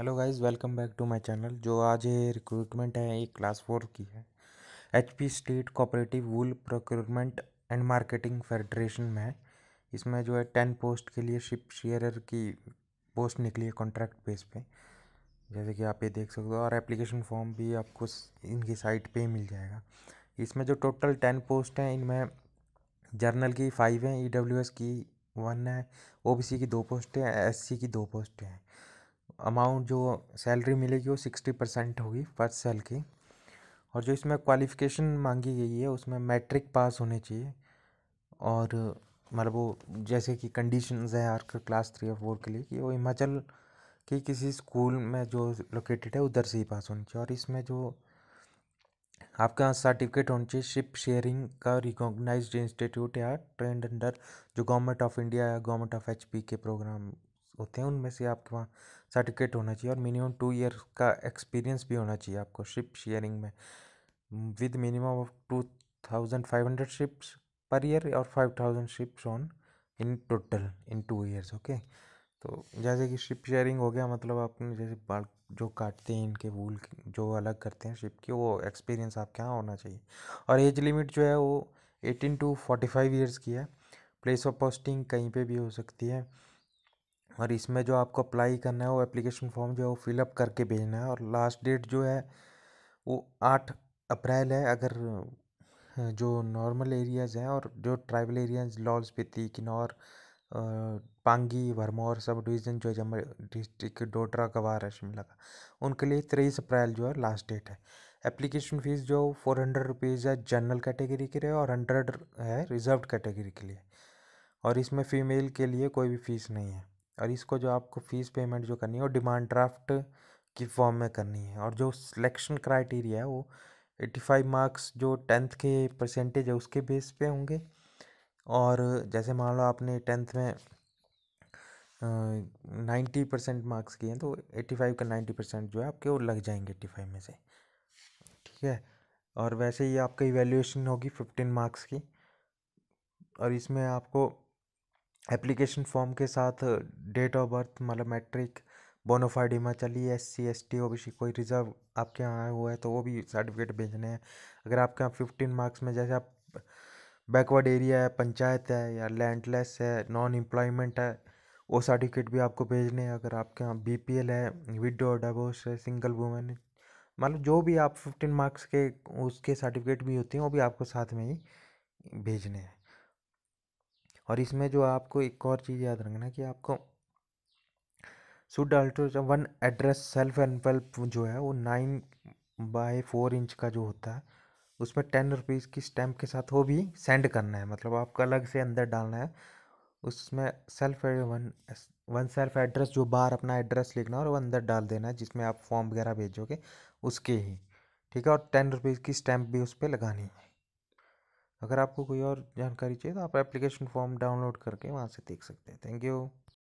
hello guys welcome back to my channel जो आज ये रिक्रूटमेंट है ये क्लास फोर की है HP state cooperative wool procurement and marketing federation में है इसमें जो है टेन पोस्ट के लिए शिप शेयरर की पोस्ट निकली है कॉन्ट्रैक्ट बेस पे जैसे कि आप ये देख सकते हो और एप्लीकेशन फॉर्म भी आपको इनकी साइट पर मिल जाएगा इसमें जो टोटल टेन पोस्ट हैं इनमें जर्नल की फाइव हैं ई e की वन है ओ की दो पोस्ट हैं एस की दो पोस्ट हैं अमाउंट जो सैलरी मिलेगी वो सिक्सटी परसेंट होगी फर्स्ट सेल की और जो इसमें क्वालिफ़िकेशन मांगी गई है उसमें मैट्रिक पास होने चाहिए और मतलब वो जैसे कि कंडीशंस हैं हर क्लास थ्री और फोर के लिए कि वो हिमाचल के किसी स्कूल में जो लोकेटेड है उधर से ही पास होनी चाहिए और इसमें जो आपके यहाँ सर्टिफिकेट होनी चाहिए शिप शेयरिंग का रिकॉग्नाइज्ड इंस्टीट्यूट या ट्रेंड अंडर जो गवर्नमेंट ऑफ इंडिया या government of H K programme होते हैं उनमें से आपके वहाँ सर्टिफिकेट होना चाहिए और मिनिमम टू ईयर का एक्सपीरियंस भी होना चाहिए आपको शिप शेयरिंग में with minimum of two thousand five hundred ships per year और five thousand ships on in total in two years okay तो जैसे कि शिप शेयरिंग हो गया मतलब आपने जैसे बाल जो काटते हैं इनके वूल जो अलग करते हैं शिप की वो एक्सपीरियंस आपके यहाँ होना चाहिए और एज लिमिट जो है वो eighteen to forty five years की है प्लेस ऑफ पोस्टिंग कहीं पे भी हो सकती है और इसमें जो आपको अप्लाई करना है वो एप्लीकेशन फॉर्म जो है वो फिलअप करके भेजना है और लास्ट डेट जो है वो आठ अप्रैल है अगर जो नॉर्मल एरियाज़ हैं और जो tribal areas Lahaul Spiti Kinnaur Pangi Bharmour sub division जो है डिस्ट्रिक्ट डोडरा गवार है शिमला का उनके लिए तेईस अप्रैल जो है लास्ट डेट है एप्लीकेशन फ़ीस जो फोर हंड्रेड रुपीज़ है जनरल कैटेगरी के लिए और हंड्रेड है रिजर्व कैटेगरी के लिए और इसमें फ़ीमेल के लिए कोई भी फ़ीस नहीं है और इसको जो आपको फ़ीस पेमेंट जो करनी है वो डिमांड ड्राफ्ट की फॉर्म में करनी है और जो सिलेक्शन क्राइटेरिया है वो एट्टी फाइव मार्क्स जो टेंथ के परसेंटेज है उसके बेस पे होंगे और जैसे मान लो आपने टेंथ में नाइन्टी परसेंट मार्क्स किए हैं तो एट्टी फाइव का नाइन्टी परसेंट जो है आपके वो लग जाएंगे एट्टी फाइव में से ठीक है और वैसे ही आपका इवेल्यूएशन होगी फिफ्टीन मार्क्स की और इसमें आपको एप्लीकेशन फॉर्म के साथ डेट ऑफ बर्थ मतलब matric bonafide Himachali S C S T O B C कोई रिजर्व आपके यहाँ आया हुआ है तो वो भी सर्टिफिकेट भेजने हैं अगर आपके यहाँ फिफ्टीन मार्क्स में जैसे आप बैकवर्ड एरिया है पंचायत है या लैंडलेस है नॉन एम्प्लॉयमेंट है वो सर्टिफिकेट भी आपको भेजने हैं अगर आपके यहाँ बी पी एल है विडो डबोस है सिंगल वूमेन मतलब जो भी आप फिफ्टीन मार्क्स के उसके सर्टिफिकेट भी होते हैं वो भी आपको साथ में ही भेजने हैं और इसमें जो आपको एक और चीज़ याद रखना कि आपको शुड अल्ट्रो वन एड्रेस सेल्फ एनवेल्प जो है वो नाइन बाय फोर इंच का जो होता है उसमें टेन रुपीज़ की स्टैम्प के साथ वो भी सेंड करना है मतलब आपको अलग से अंदर डालना है उसमें self one one self address जो बाहर अपना एड्रेस लिखना और वो अंदर डाल देना है जिसमें आप फॉर्म वगैरह भेजोगे उसके ही ठीक है और टेन रुपीज़ की स्टैम्प भी उस पर लगानी है अगर आपको कोई और जानकारी चाहिए तो आप एप्लीकेशन फॉर्म डाउनलोड करके वहाँ से देख सकते हैं थैंक यू